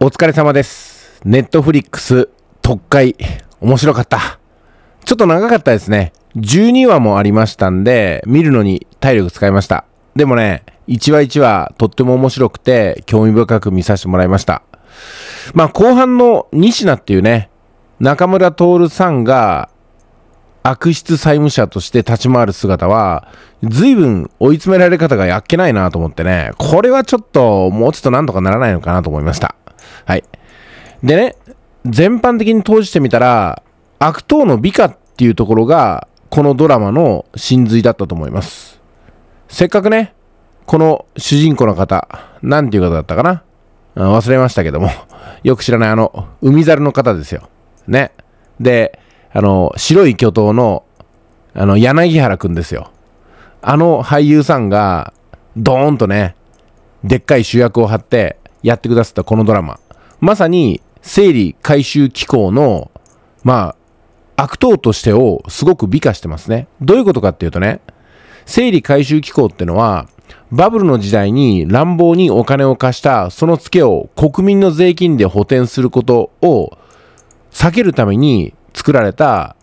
お疲れ様です。ネットフリックス特会、面白かった。ちょっと長かったですね。12話もありましたんで、見るのに体力使いました。でもね、1話1話とっても面白くて、興味深く見させてもらいました。まあ、後半の仁科っていうね、中村徹さんが悪質債務者として立ち回る姿は、随分追い詰められ方がやっけないなと思ってね、これはちょっともうちょっとなんとかならないのかなと思いました。はい。でね、全般的に投じてみたら、悪党の美化っていうところが、このドラマの真髄だったと思います。せっかくね、この主人公の方、なんていう方だったかな忘れましたけども、よく知らないあの、海猿の方ですよ。ね。で、あの、白い巨頭の、あの、柳原くんですよ。あの俳優さんが、ドーンとね、でっかい主役を張ってやってくださったこのドラマ。まさに整理回収機構の、まあ、悪党としてをすごく美化してますね。どういうことかっていうとね、整理回収機構ってのは、バブルの時代に乱暴にお金を貸したそのツケを国民の税金で補填することを避けるために作られた、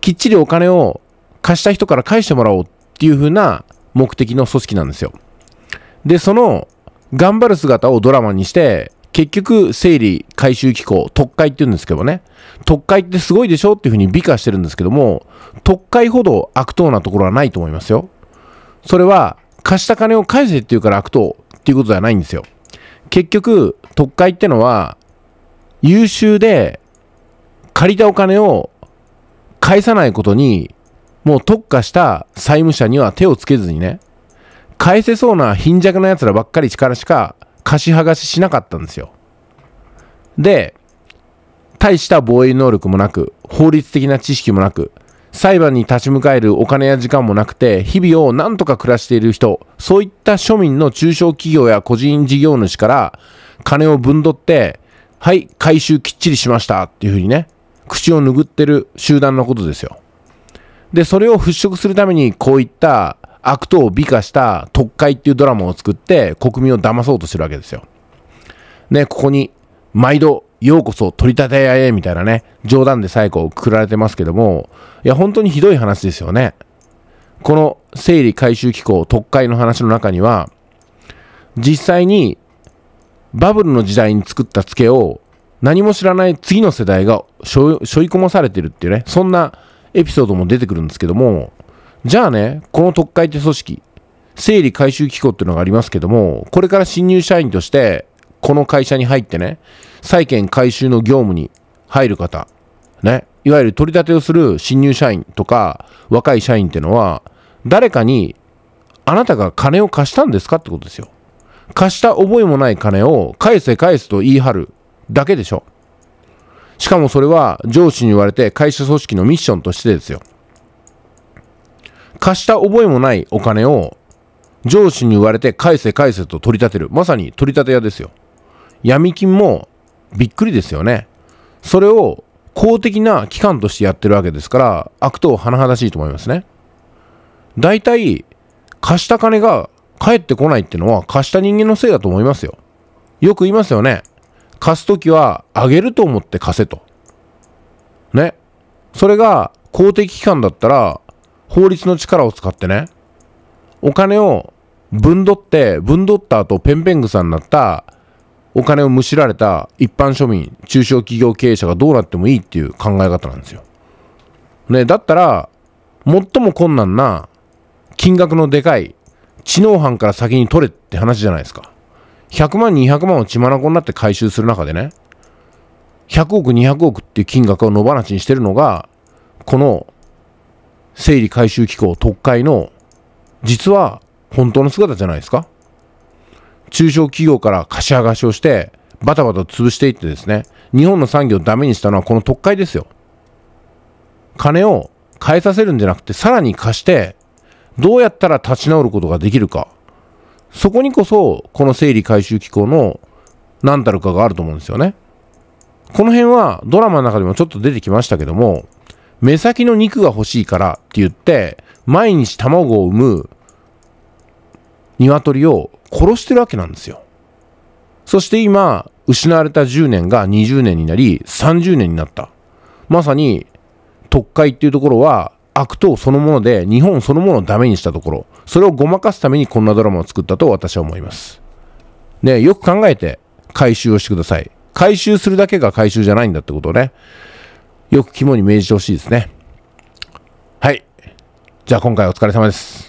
きっちりお金を貸した人から返してもらおうっていう風な目的の組織なんですよ。で、その頑張る姿をドラマにして、結局、整理、回収機構、特会って言うんですけどね、特会ってすごいでしょっていうふうに美化してるんですけども、特会ほど悪党なところはないと思いますよ。それは、貸した金を返せっていうから悪党っていうことではないんですよ。結局、特会ってのは、優秀で、借りたお金を返さないことに、もう特化した債務者には手をつけずにね、返せそうな貧弱な奴らばっかり力しか貸し剥がししなかったんですよ。で、大した防衛能力もなく、法律的な知識もなく、裁判に立ち向かえるお金や時間もなくて、日々を何とか暮らしている人、そういった庶民の中小企業や個人事業主から、金をぶんどって、はい、回収きっちりしましたっていうふうにね、口を拭ってる集団のことですよ。で、それを払拭するために、こういった悪党を美化した特会っていうドラマを作って国民を騙そうとしてるわけですよ。ね、ここに毎度ようこそ取り立て合えみたいなね、冗談で最後をくられてますけども、いや本当にひどい話ですよね。この整理回収機構特会の話の中には、実際にバブルの時代に作ったツケを何も知らない次の世代が背負い込まされてるっていうね、そんなエピソードも出てくるんですけども、じゃあね、この特会って組織、整理回収機構っていうのがありますけども、これから新入社員として、この会社に入ってね、債権回収の業務に入る方、ね、いわゆる取り立てをする新入社員とか、若い社員っていうのは、誰かに、あなたが金を貸したんですかってことですよ。貸した覚えもない金を返せ返すと言い張るだけでしょ。しかもそれは上司に言われて会社組織のミッションとしてですよ。貸した覚えもないお金を上司に言われて返せ返せと取り立てる。まさに取り立て屋ですよ。闇金もびっくりですよね。それを公的な機関としてやってるわけですから、悪党甚だしいと思いますね。大体、貸した金が返ってこないってのは貸した人間のせいだと思いますよ。よく言いますよね。貸すときはあげると思って貸せと。ね。それが公的機関だったら法律の力を使ってね、お金をぶんどって、ぶんどった後、ペンペンんになったお金をむしられた一般庶民、中小企業経営者がどうなってもいいっていう考え方なんですよ。ね、だったら、最も困難な金額のでかい知能犯から先に取れって話じゃないですか。100万、200万を血眼になって回収する中でね、100億、200億っていう金額を野放しにしてるのが、この整理回収機構特会の実は本当の姿じゃないですか中小企業から貸し剥がしをしてバタバタ潰していってですね日本の産業をダメにしたのはこの特会ですよ金を返させるんじゃなくてさらに貸してどうやったら立ち直ることができるかそこにこそこの整理回収機構の何たるかがあると思うんですよねこの辺はドラマの中でもちょっと出てきましたけども目先の肉が欲しいからって言って、毎日卵を産む鶏を殺してるわけなんですよ。そして今、失われた10年が20年になり、30年になった。まさに、特会っていうところは、悪党そのもので、日本そのものをダメにしたところ、それをごまかすためにこんなドラマを作ったと私は思います。で、よく考えて、回収をしてください。回収するだけが回収じゃないんだってことね。よく肝に銘じてほしいですね。はい。じゃあ今回お疲れ様です。